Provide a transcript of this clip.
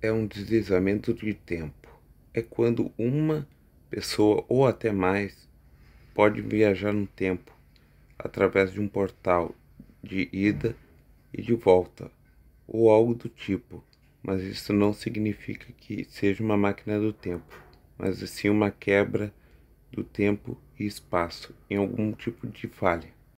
é um deslizamento de tempo. É quando uma pessoa ou até mais pode viajar no tempo através de um portal de ida e de volta ou algo do tipo, mas isso não significa que seja uma máquina do tempo, mas sim uma quebra do tempo e espaço em algum tipo de falha.